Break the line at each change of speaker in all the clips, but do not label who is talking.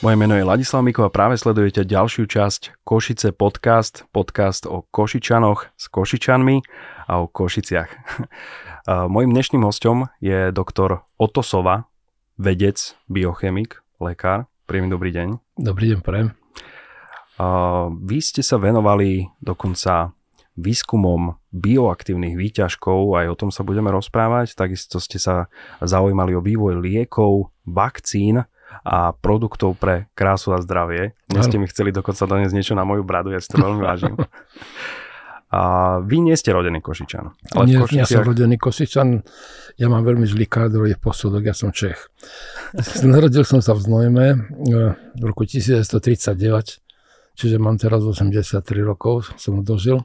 Moje meno je Ladislav Miko a práve sledujete ďalšiu časť Košice podcast, podcast o Košičanoch s Košičanmi a o Košiciach. Mojím dnešným hostom je doktor Otosova, vedec, biochemik, lekár. Príjemný dobrý deň.
Dobrý deň, prajem.
Vy ste sa venovali dokonca výskumom bioaktívnych výťažkov, aj o tom sa budeme rozprávať. Takisto ste sa zaujímali o vývoj liekov, vakcín, a produktov pre krásu a zdravie. Dnes ste mi chceli dokonca doniesť niečo na moju bradu, ja si to veľmi vážim. A vy nie ste rodený
Košičan. Ale nie, Košiciach... ja som rodený Košičan. Ja mám veľmi zlý kádrový posudok, ja som Čech. Narodil som sa v Znojme e, v roku 1939, čiže mám teraz 83 rokov, som dožil.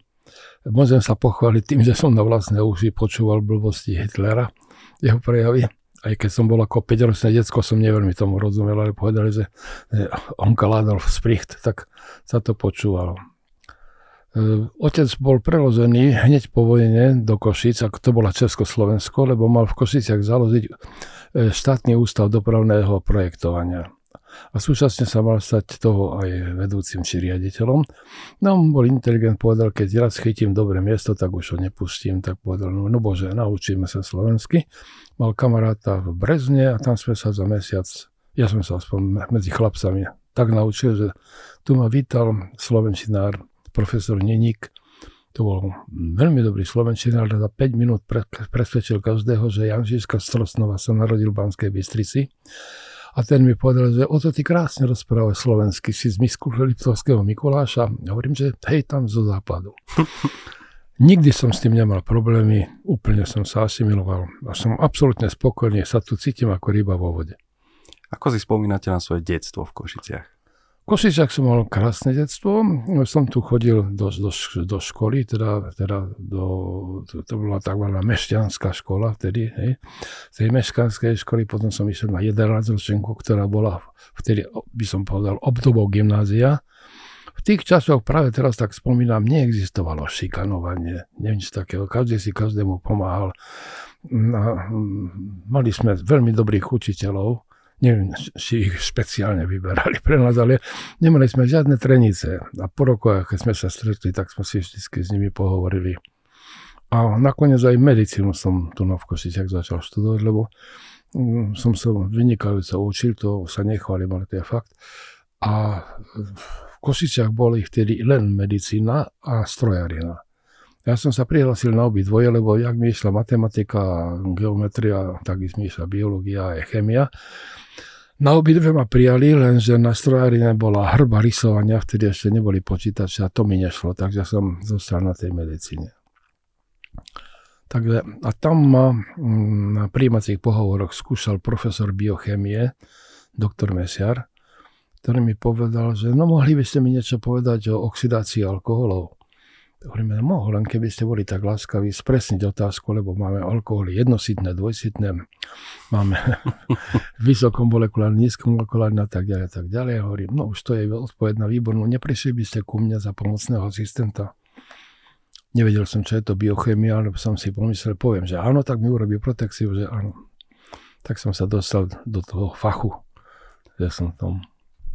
Môžem sa pochváliť tým, že som na vlastné uši počúval blbosti Hitlera, jeho prejavy aj keď som bol ako 5-ročné detsko, som neveľmi tomu rozumel, ale povedali, že onkel Adolf Spricht, tak sa to počúvalo. E, otec bol prelozený hneď po vojne do Košic, ako to bola Československo, lebo mal v Košiciach založiť e, štátny ústav dopravného projektovania a súčasne sa mal stať toho aj vedúcim či riaditeľom. No, bol inteligent, povedal, keď raz chytím dobré miesto, tak už ho nepustím, tak povedal, no, no bože, naučíme sa slovensky. Mal kamaráta v Brezne a tam sme sa za mesiac, ja som sa aspoň medzi chlapcami tak naučil, že tu ma vítal slovenčinár profesor Neník, to bol veľmi dobrý slovenčinár, ale za 5 minút presvedčil každého, že Janžiška Strosnova sa narodil v Banskej Bystrici a ten mi povedal, že o to ty krásne rozprávaš slovensky, si z Liptovského Mikuláša. Ja hovorím, že hej, tam zo západu. Nikdy som s tým nemal problémy, úplne som sa asimiloval a som absolútne spokojný, sa tu cítim ako ryba vo vode.
Ako si spomínate na svoje detstvo v Košiciach?
Košičak som mal krásne detstvo, som tu chodil do, do, do školy, teda, teda do, to, to bola tzv. mešťanská škola vtedy, hej. Z tej mešťanskej školy potom som išiel na jedenáctročenku, ktorá bola vtedy, by som povedal, obdobou gymnázia. V tých časoch, práve teraz tak spomínam, neexistovalo šikanovanie, nič takého, každý si každému pomáhal. mali sme veľmi dobrých učiteľov, neviem, či ich špeciálne vyberali pre nás, ale nemali sme žiadne trenice. A po roku, keď sme sa stretli, tak sme si vždy s nimi pohovorili. A nakoniec aj medicínu som tu na Košiciach začal študovať, lebo mm, som sa vynikajúco učil, to sa nechválim, ale to je fakt. A v Košiciach boli vtedy len medicína a strojarina. Ja som sa prihlásil na obi dvoje, lebo jak mi išla matematika, geometria, tak mi išla biológia a chemia. Na obidve ma prijali, lenže na strojári bola hrba rysovania, vtedy ešte neboli počítače a to mi nešlo, takže som zostal na tej medicíne. Takže, a tam ma mm, na príjímacích pohovoroch skúšal profesor biochemie, doktor Mesiar, ktorý mi povedal, že no mohli by ste mi niečo povedať o oxidácii alkoholov. Hovoríme, no mohol, len keby ste boli tak láskaví spresniť otázku, lebo máme alkoholy jednositné, dvojsitné, máme vysokomolekulárne, nízkomolekulárne a tak ďalej a tak ďalej. Hovorím, no už to je odpoveď na výbornú, neprišli by ste ku mne za pomocného asistenta. Nevedel som, čo je to biochemia, ale som si pomyslel, poviem, že áno, tak mi urobí protekciu, že áno. Tak som sa dostal do toho fachu, že som tom.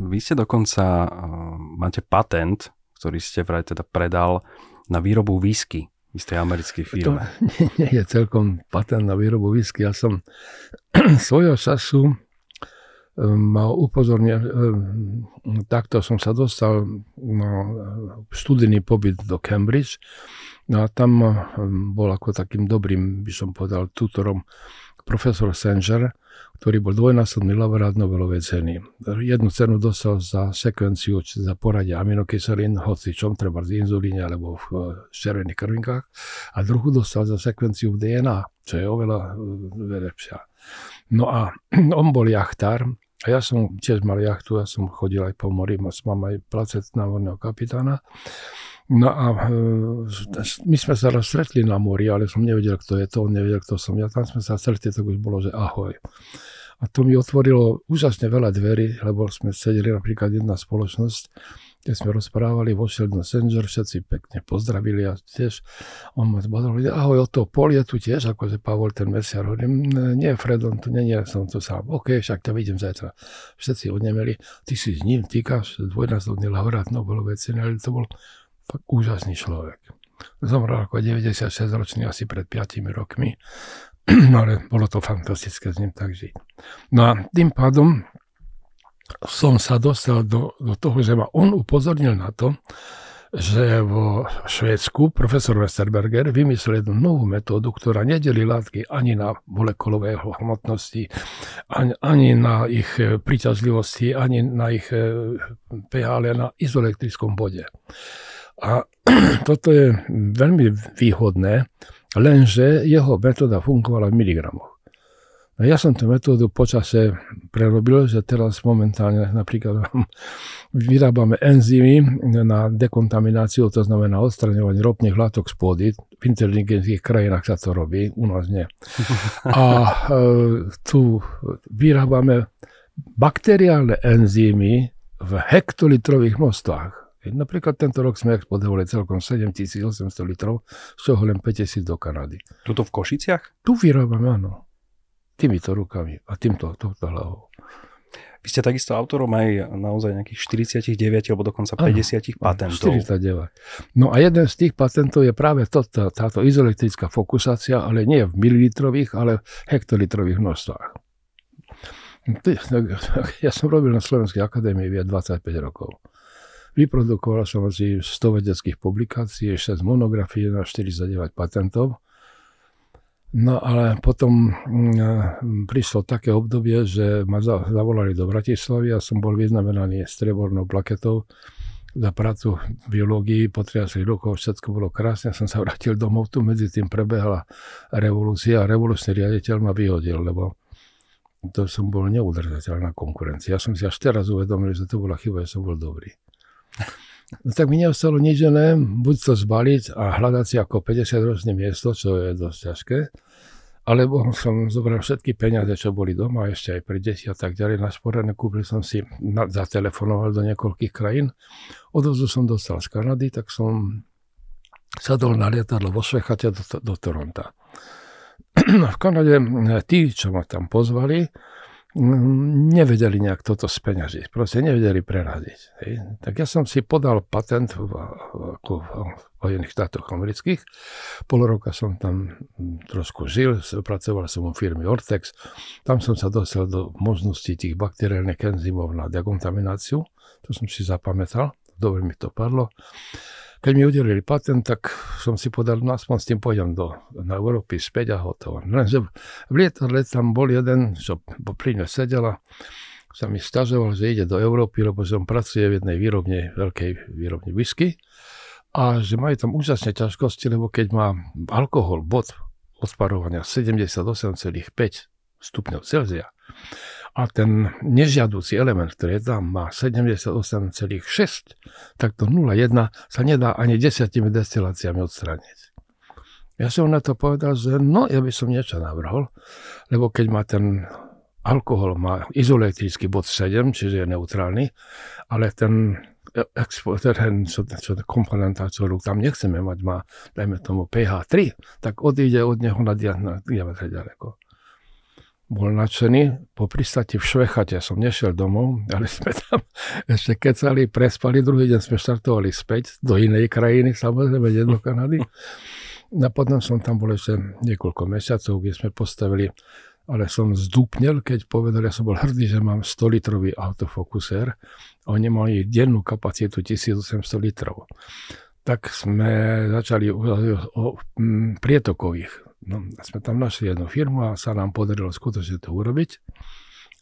Vy ste dokonca, eh, máte patent, ktorý ste vraj teda predal na výrobu whisky tej americkej
firmy. To nie, nie je celkom patent na výrobu whisky. Ja som svojho času e, ma upozornil, e, takto som sa dostal na no, e, studijný pobyt do Cambridge no a tam bol ako takým dobrým, by som povedal, tutorom profesor Sanger, ktorý bol dvojnásobný laborát Nobelovej ceny. Jednu cenu dostal za sekvenciu, či za poradie aminokyselín, hoci čom, treba v inzulíne alebo e, v červených krvinkách, a druhú dostal za sekvenciu v DNA, čo je oveľa e, e, lepšia. No a on bol jachtár, a ja som tiež mal jachtu, ja som chodil aj po mori, mám aj placet námorného kapitána. No a e, my sme sa raz stretli na mori, ale som nevedel, kto je to, on nevedel, kto som ja. Tam sme sa stretli, tak už bolo, že ahoj. A to mi otvorilo úžasne veľa dverí, lebo sme sedeli napríklad jedna spoločnosť, keď sme rozprávali, vošiel do Senžer, všetci pekne pozdravili a tiež on ma zbadal, že ahoj, o to pol je tu tiež, akože Pavol ten mesiar, hovorím, nie, Fred, on tu nie, nie, som tu sám, OK, však to vidím zajtra. Všetci odnemeli, ty si s ním týkaš, dvojnásobný no bolo veci, ale to bol Fakt úžasný človek. Zomrel ako 96-ročný asi pred 5 rokmi, no ale bolo to fantastické s ním tak žiť. No a tým pádom som sa dostal do, do toho, že ma on upozornil na to, že vo Švédsku profesor Westerberger vymyslel jednu novú metódu, ktorá nedelí látky ani na molekulové hmotnosti, ani, ani na ich príťažlivosti, ani na ich eh, pH, ale na izoelektrickom bode. A toto je veľmi výhodné, lenže jeho metóda fungovala v miligramoch. A no ja som tú metódu počase prerobil, že teraz momentálne napríklad vyrábame enzymy na dekontamináciu, to znamená odstraňovanie ropných látok z pôdy. V inteligentných krajinách sa to robí, u nás nie. A e, tu vyrábame bakteriálne enzymy v hektolitrových množstvách. Napríklad tento rok sme exportovali celkom 7800 litrov, z toho len 5000 do Kanady. Tuto v Košiciach? Tu vyrábame, áno. Týmito rukami a týmto,
touto hlavou. Vy ste takisto autorom aj naozaj nejakých 49 alebo dokonca
50 ano, patentov. 49. No a jeden z tých patentov je práve to, tá, táto izoelektrická fokusácia, ale nie v mililitrových, ale v hektolitrových množstvách. No, ja som robil na Slovenskej akadémii viac 25 rokov. Vyprodukoval som asi 100 vedeckých publikácií, 6 monografií na 49 patentov. No ale potom mm, e, prišlo také obdobie, že ma zavolali do Bratislavy a som bol vyznamenaný strebornou plaketou za prácu v biológii, po 13 rokov všetko bolo krásne, som sa vrátil domov, tu medzi tým prebehla revolúcia a revolučný riaditeľ ma vyhodil, lebo to som bol neudržateľná konkurencia. Ja som si až teraz uvedomil, že to bola chyba, že som bol dobrý. No tak mi neostalo nič len buď to zbaliť a hľadať si ako 50-ročné miesto, čo je dosť ťažké, alebo som zobral všetky peniaze, čo boli doma, ešte aj pre deti a tak ďalej. Na sporené som si, na, zatelefonoval do niekoľkých krajín. Odozu som dostal z Kanady, tak som sadol na lietadlo vo Švechate do, do Toronta. v Kanade eh, tí, čo ma tam pozvali, nevedeli nejak toto speňažiť, proste nevedeli preradiť. Hej. Tak ja som si podal patent v, v, v v Spojených štátoch amerických. Pol roka som tam hm, trošku žil, pracoval som u firmy Ortex. Tam som sa dostal do možností tých bakteriálnych enzymov na dekontamináciu. To som si zapamätal, dobre mi to padlo. Keď mi udelili patent, tak som si povedal, no aspoň s tým pôjdem do, na Európy späť a hotovo. Lenže no, v lietadle tam bol jeden, čo pri mne sedela, sa mi stažoval, že ide do Európy, lebo som pracuje v jednej výrobne, veľkej výrobne whisky a že majú tam úžasné ťažkosti, lebo keď má alkohol bod odparovania 78,5 stupňov Celzia, a ten nežiadúci element, ktorý je tam, má 78,6, tak to 0,1 sa nedá ani desiatimi destiláciami odstrániť. Ja som na to povedal, že no, ja by som niečo navrhol, lebo keď má ten alkohol má izoelektrický bod 7, čiže je neutrálny, ale ten exportéren, čo, čo komponenta, ktorú tam nechceme mať, má, dajme tomu, pH 3, tak odíde od neho na, dia, na diametre ďaleko bol nadšený. Po pristati v Švechate som nešiel domov, ale sme tam ešte kecali, prespali. Druhý deň sme štartovali späť do inej krajiny, samozrejme, nie do Kanady. No a potom som tam bol ešte niekoľko mesiacov, kde sme postavili ale som zdúpnel, keď povedal, ja som bol hrdý, že mám 100-litrový autofokusér a oni mali dennú kapacitu 1800 litrov. Tak sme začali o, o, o prietokových No, sme tam našli jednu firmu a sa nám podarilo skutočne to urobiť.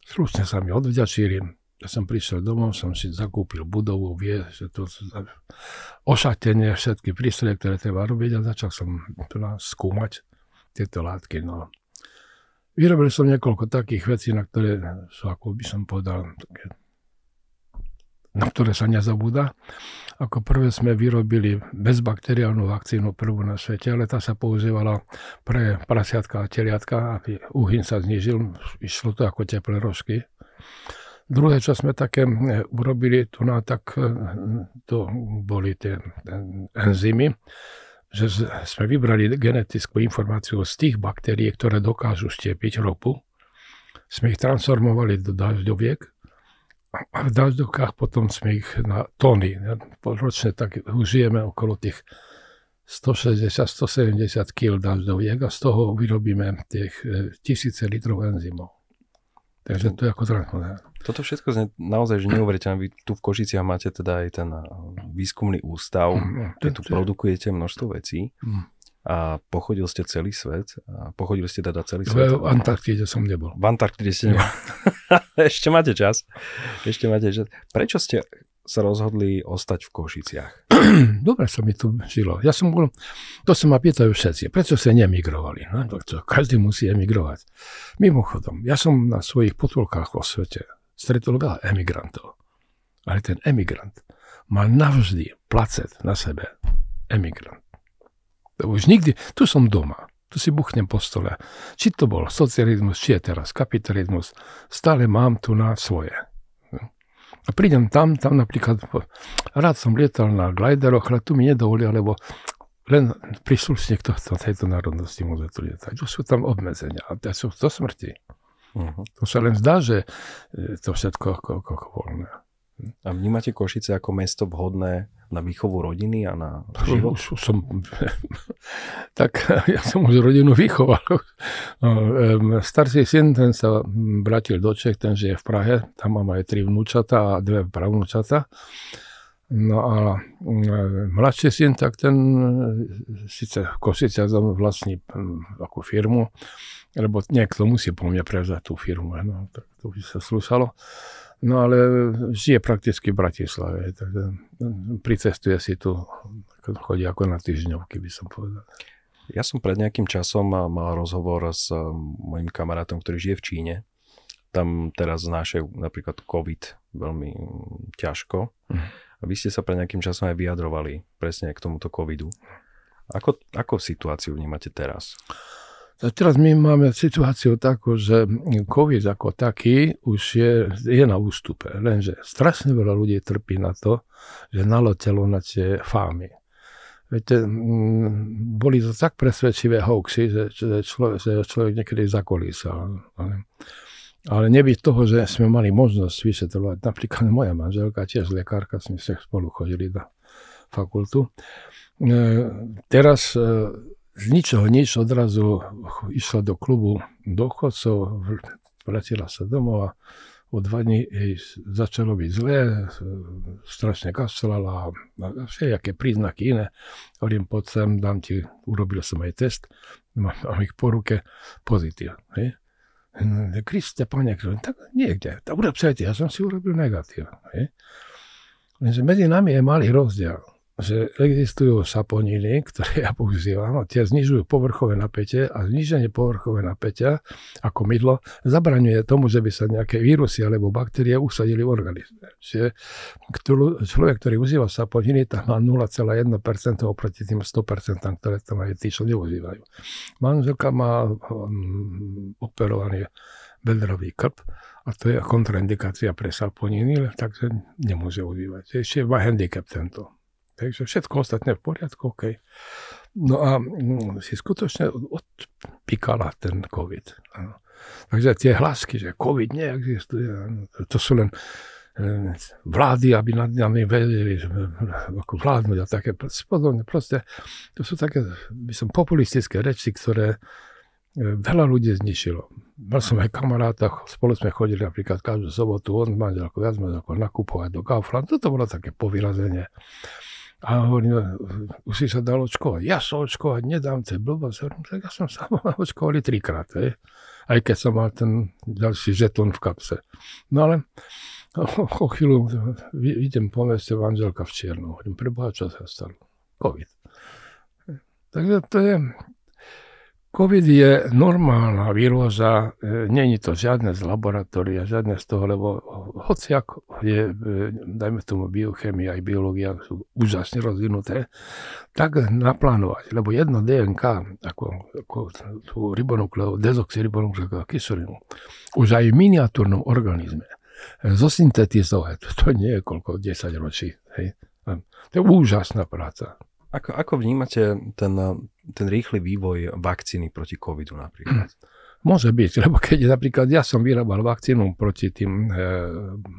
Slušne sa mi odvďačili. Ja som prišiel domov, som si zakúpil budovu, vie, že to ošatenie, všetky prístroje, ktoré treba robiť a začal som teda skúmať tieto látky. No. Vyrobil som niekoľko takých vecí, na ktoré sú, ako by som povedal, také na ktoré sa nezabúda. Ako prvé sme vyrobili bezbakteriálnu vakcínu prvú na svete, ale tá sa používala pre prasiatka a teliatka, aby uhyn sa znižil, išlo to ako teplé rožky. Druhé, čo sme také eh, urobili tu na, tak eh, to boli tie eh, enzymy, že sme vybrali genetickú informáciu z tých baktérií, ktoré dokážu štiepiť ropu, sme ich transformovali do dažďoviek a v dažďovkách potom sme ich na tóny. Ročne tak užijeme okolo tých 160-170 kg dažďoviek a z toho vyrobíme tých e, tisíce litrov enzymov. Takže to je ako zrankoné.
Toto všetko je naozaj, že neuveriteľné. Vy tu v Košiciach máte teda aj ten e, výskumný ústav, mm, kde tu produkujete množstvo vecí. Mm a pochodil ste celý svet. A pochodili ste teda celý svet. V Antarktíde som nebol. V Antarktíde ste nebol. Ešte máte čas. Ešte máte čas. Prečo ste sa rozhodli ostať
v Košiciach? Dobre sa mi tu žilo. Ja som bol, to sa ma pýtajú všetci, prečo ste nemigrovali? No, to, každý musí emigrovať. Mimochodom, ja som na svojich potulkách vo svete stretol veľa emigrantov. Ale ten emigrant mal navždy placet na sebe emigrant. Už nikdy, tu som doma, tu si buchnem po stole. Či to bol socializmus, či je teraz kapitalizmus, stále mám tu na svoje. A prídem tam, tam napríklad, rád som lietal na glideroch, ale tu mi nedovolí, lebo len príslušník tohto, tejto národnosti môže tu lietať. Už sú tam obmedzenia a to sú to smrti. Uh-huh. To sa len zdá, že e, to všetko ako, ako, ako voľné.
A vnímate Košice ako mesto
vhodné na výchovu rodiny a na život? Som, tak ja som už rodinu vychoval. No, starší syn, ten sa vrátil do Čech, ten žije v Prahe, tam mám aj tri vnúčata a dve pravnúčata. No a mladší syn, tak ten e, síce v Košice vlastní ako firmu, lebo niekto musí po mňa prevzať tú firmu, no, tak to by sa slúšalo. No ale žije prakticky v Bratislave, takže no, pricestuje si tu, chodí ako na týždňovky, by som povedal. Ja som
pred nejakým časom mal rozhovor s eh, mojim kamarátom, ktorý žije v Číne. Tam teraz znášajú napríklad COVID veľmi mm, ťažko. Mhm. A vy ste sa pred nejakým časom aj vyjadrovali presne k tomuto COVIDu. Ako, ako situáciu vnímate
teraz? A teraz my máme situáciu takú, že COVID ako taký už je, je na ústupe, lenže strašne veľa ľudí trpí na to, že nalotelo na tie fámy. Viete, boli to tak presvedčivé hoaxy, že, že, človek, že človek niekedy zakolísal. Ale, ale nebyť toho, že sme mali možnosť vysvetľovať, napríklad moja manželka, tiež lekárka, sme spolu chodili na fakultu. E, teraz e, z ničoho nič odrazu išla do klubu dôchodcov, vrátila sa domov a o dva dní jej začalo byť zlé, strašne kašľala a všelijaké príznaky iné. Hovorím, poď sem, dám ti, urobil som aj test, mám, ich po ruke, pozitív. Hej? No, Kriste, pane, tak niekde, tak urobte ja som si urobil negatív. Lenže medzi nami je malý rozdiel že existujú saponiny, ktoré ja používam, a tie znižujú povrchové napätie a zniženie povrchové napätia ako mydlo zabraňuje tomu, že by sa nejaké vírusy alebo baktérie usadili v organizme. Čiže človek, ktorý užíva saponiny, tam má 0,1% oproti tým 100%, ktoré tam aj tí, čo neužívajú. Manželka má um, operovaný bedrový krp a to je kontraindikácia pre saponiny, takže nemôže užívať. Ešte má handicap tento. Takže všetko ostatné v poriadku, OK. No a mm, si skutočne odpíkala ten COVID. Ano. Takže tie hlasky, že COVID neexistuje, to sú len vlády, aby nad nami vedeli ako vládnuť a také podobne. Proste to sú také, by som, populistické reči, ktoré e, veľa ľudí znišilo. Mal som aj kamaráta, spolu sme chodili napríklad každú sobotu, on s manželkou, viac sme ako nakupovať do Kaufland. toto bolo také povyrazenie. A hovorím, no, už si sa dal očkovať. Ja sa očkovať nedám, to je blbosť. Hovorím, tak ja som sa očkoval trikrát, hej. Aj keď som mal ten ďalší žetón v kapse. No ale o o chvíľu idem po meste manželka v čiernu. Hovorím, preboha, čo sa stalo? COVID. Takže to je, COVID je normálna výroza, e, není to žiadne z laboratória, žiadne z toho, lebo hoci ako je, e, dajme tomu biochemia aj biológia sú úžasne rozvinuté, tak naplánovať, lebo jedno DNK, ako, ako tú ribonukleovú, dezoxyribonukleovú kyselinu, už aj v miniatúrnom organizme, e, zosyntetizovať, to nie je koľko, 10 ročí. Hej. To je úžasná práca. Ako, ako vnímate ten ten rýchly vývoj
vakcíny proti covidu napríklad?
Môže byť, lebo keď napríklad ja som vyrábal vakcínu proti tým e,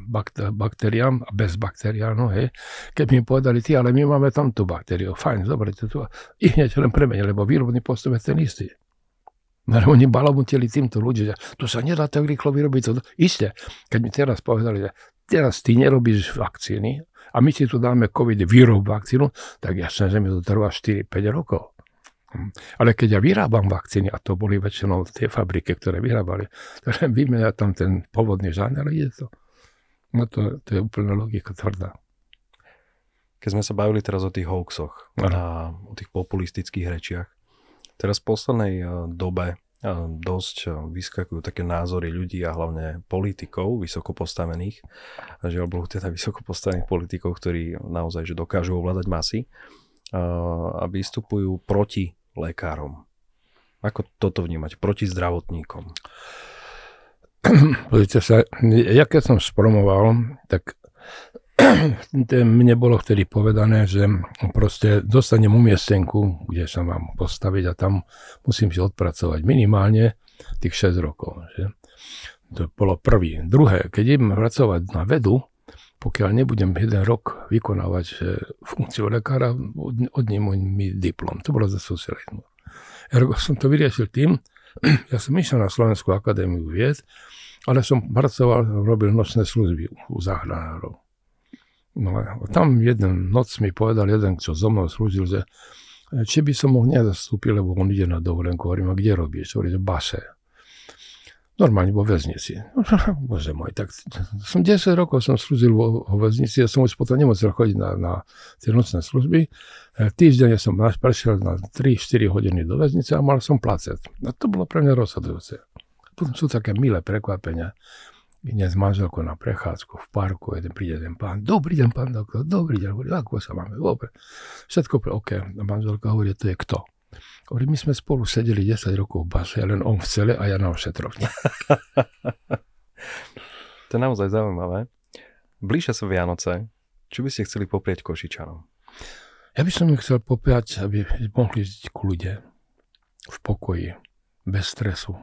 bakt, baktériám, bez bakteriá, no hej, keď mi povedali, ty, ale my máme tam tú baktériu, fajn, dobre, to tu, i hneď len premenil, lebo výrobný postup je ten istý. No, oni balamutili týmto ľudí, že to sa nedá tak rýchlo vyrobiť. To... Isté, keď mi teraz povedali, že teraz ty nerobíš vakcíny a my si tu dáme COVID výrob vakcínu, tak som, že mi to trvá 4-5 rokov. Hm. Ale keď ja vyrábam vakcíny, a to boli väčšinou tie fabriky, ktoré vyrábali, takže vymenia tam ten pôvodný žáner, ide to. No to, to je úplne logika tvrdá.
Keď sme sa bavili teraz o tých hoaxoch ano. a o tých populistických rečiach, teraz v poslednej e, dobe e, dosť e, vyskakujú také názory ľudí a hlavne politikov vysoko postavených, žiaľ bolo teda vysokopostavených politikov, ktorí naozaj že dokážu ovládať masy, a vystupujú proti lekárom.
Ako toto vnímať? Proti zdravotníkom. Pozrite sa, ja keď som spromoval, tak mne bolo vtedy povedané, že proste dostanem umiestnenku, kde sa mám postaviť a tam musím si odpracovať minimálne tých 6 rokov. Že? To bolo prvý. Druhé, keď idem pracovať na vedu, pokiaľ nebudem jeden rok vykonávať funkciu lekára, odnímu mi diplom. To bolo za socializmu. Ergo som to vyriešil tým, ja som išiel na Slovenskú akadémiu vied, ale som pracoval, robil nočné služby u záchranárov. No a tam jeden noc mi povedal jeden, čo so mnou slúžil, že či by som ho nezastúpil, lebo on ide na dovolenku. Hovorím, a kde robíš? Hovorí, že base. Normálne vo väznici. Bože môj, tak, som 10 rokov roku, są vo w weźmiecie, ja som už potom nie chodiť na, na, tie nocné služby. E, týždeň ja sam prešiel na 3-4 hodiny do väznice a mal som placet. A to bolo pre mňa rozhodujúce. Potom sú také milé prekvapenia. nie s manželkou na prechádzku v parku, jeden príde ten pán, dobrý deň, pán doktor, dobrý deň, hovorí, ako sa máme, dobre. Všetko pre OK. A manželka hovorí, to je kto? Hovorí, my sme spolu sedeli 10 rokov v base, len on v cele a ja na ošetrovne.
to je naozaj zaujímavé. Blížia sa Vianoce. Čo by ste chceli poprieť
Košičanom? Ja by som im chcel popriať, aby mohli žiť kľude, v pokoji, bez stresu.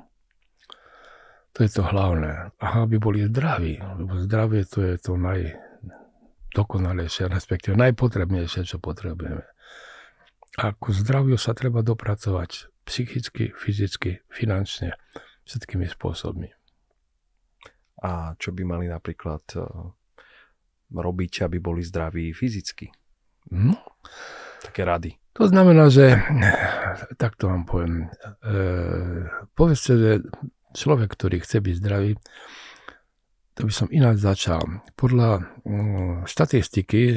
To je to hlavné. A aby boli zdraví, lebo zdravie to je to najdokonalejšie respektíve najpotrebnejšie, čo potrebujeme. A ku zdraviu sa treba dopracovať psychicky, fyzicky, finančne, všetkými spôsobmi.
A čo by mali napríklad eh, robiť, aby boli zdraví fyzicky? No. Také rady.
To znamená, že tak to vám poviem. E, povedzte, že človek, ktorý chce byť zdravý, to by som ináč začal. Podľa mm, štatistiky e,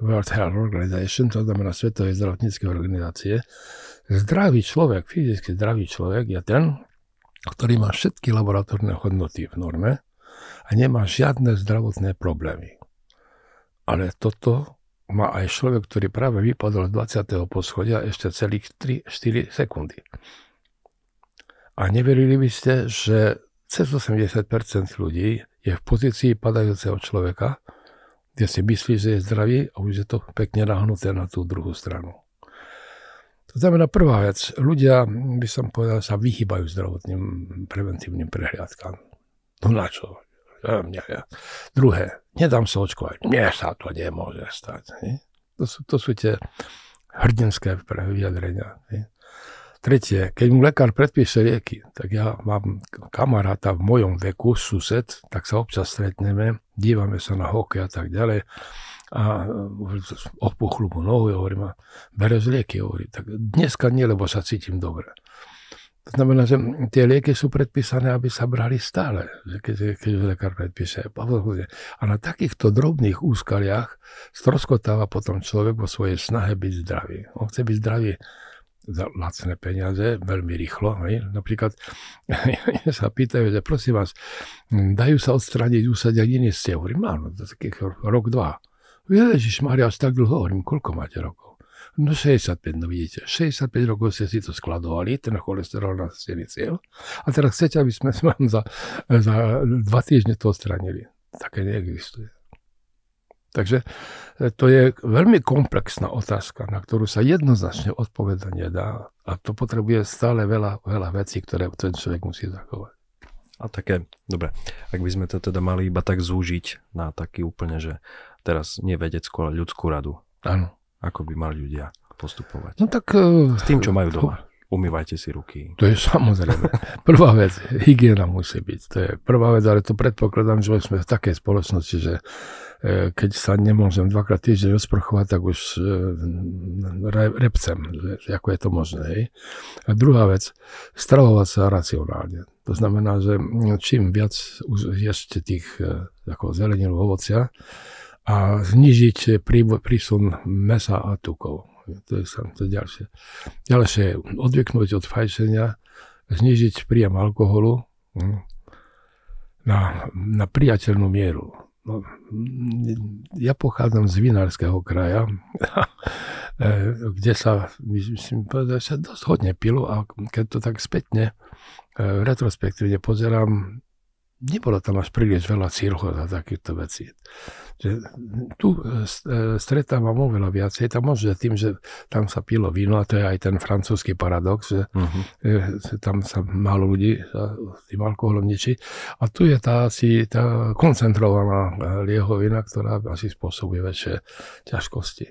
World Health Organization, to znamená Svetovej zdravotníckej organizácie, zdravý človek, fyzicky zdravý človek je ten, ktorý má všetky laboratórne hodnoty v norme a nemá žiadne zdravotné problémy. Ale toto má aj človek, ktorý práve vypadol z 20. poschodia ešte celých 3-4 sekundy. A neverili by ste, že cez 80% ľudí je v pozícii padajúceho človeka, kde si myslí, že je zdravý a už je to pekne nahnuté na tú druhú stranu. To znamená prvá vec, ľudia, by som povedal, sa vyhýbajú zdravotným preventívnym prehliadkám. No na čo? Ja, ja. Druhé, nedám sa očkovať. Nie sa to nemôže stať. Nie? To sú, to sú tie hrdinské vyjadrenia. Nie? Tretie, keď mu lekár predpíše lieky, tak ja mám kamaráta v mojom veku, sused, tak sa občas stretneme, dívame sa na hokej a tak ďalej a e, opuchlu mu nohu, ja hovorím, a bereš lieky, hovorí, tak dneska nie, lebo sa cítim dobre. To znamená, že tie lieky sú predpísané, aby sa brali stále, keď, keď lekár predpíše. A na takýchto drobných úskaliach stroskotáva potom človek vo svojej snahe byť zdravý. On chce byť zdravý za lacné peniaze veľmi rýchlo. Hej. Napríklad sa pýtajú, že prosím vás, dajú sa odstrániť úsadia iné ste? Hovorím, áno, to takých rok, dva. Ježiš Maria, až tak dlho, hovorím, koľko máte rokov? No 65, no vidíte, 65 rokov ste si to skladovali, ten cholesterol na stene cieľ. A teraz chcete, aby sme vám za, za dva týždne to odstránili. Také neexistuje. Takže e, to je veľmi komplexná otázka, na ktorú sa jednoznačne odpoveda nedá. A to potrebuje stále veľa, veľa vecí, ktoré ten človek musí zachovať. A také, dobre,
ak by sme to teda mali iba tak zúžiť na taký úplne, že teraz nie vedeckú, ale ľudskú radu. Áno. Ako by mali ľudia postupovať.
No tak... E, S tým, čo majú doma.
Umývajte si ruky.
To je samozrejme. Prvá vec, hygiena musí byť. To je prvá vec, ale to predpokladám, že sme v takej spoločnosti, že e, keď sa nemôžem dvakrát týždeň osprchovať, tak už e, repcem, ako je to možné. A druhá vec, stravovať sa racionálne. To znamená, že čím viac už ešte tých e, ako zelenín ovocia a znižiť prísun mesa a tukov to je, to je ďalšie. Ďalšie je odvyknúť od fajčenia, znižiť príjem alkoholu hm, na, na priateľnú mieru. No, ja pochádzam z vinárskeho kraja, e, kde sa, myslím povedal, sa dosť hodne pilo a keď to tak spätne, e, retrospektívne pozerám, nebolo tam až príliš veľa cirhot a takýchto vecí. Že tu e, e, stretávam oveľa viacej, tam možno tým, že tam sa pilo víno, a to je aj ten francúzsky paradox, že uh-huh. tam sa málo ľudí sa tým alkoholom ničí. A tu je tá, asi, tá koncentrovaná liehovina, ktorá asi spôsobuje väčšie ťažkosti.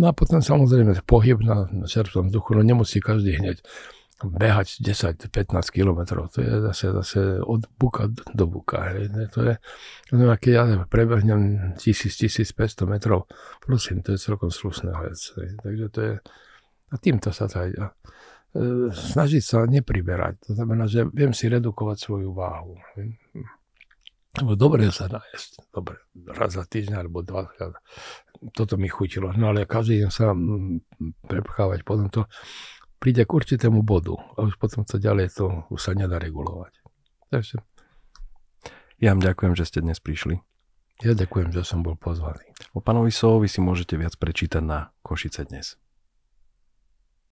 No a potom samozrejme pohyb na čerstvom vzduchu, no nemusí každý hneď behať 10-15 km, to je zase, zase od buka do buka. Hej. To je, no a keď ja prebehnem 1000-1500 metrov, prosím, to je celkom slušná vec. Hej. Takže to je, a týmto sa to aj, e, snažiť sa nepriberať. To znamená, že viem si redukovať svoju váhu. Lebo dobre sa dá jesť, Dobre, raz za týždeň alebo dva. Toto mi chutilo. No ale každý deň sa mm, prepchávať potom to príde k určitému bodu a už potom sa ďalej to už sa nedá regulovať. Takže...
Ja vám ďakujem, že ste dnes prišli.
Ja ďakujem, že som bol pozvaný.
O pánovi Sovovi si môžete viac prečítať na Košice dnes.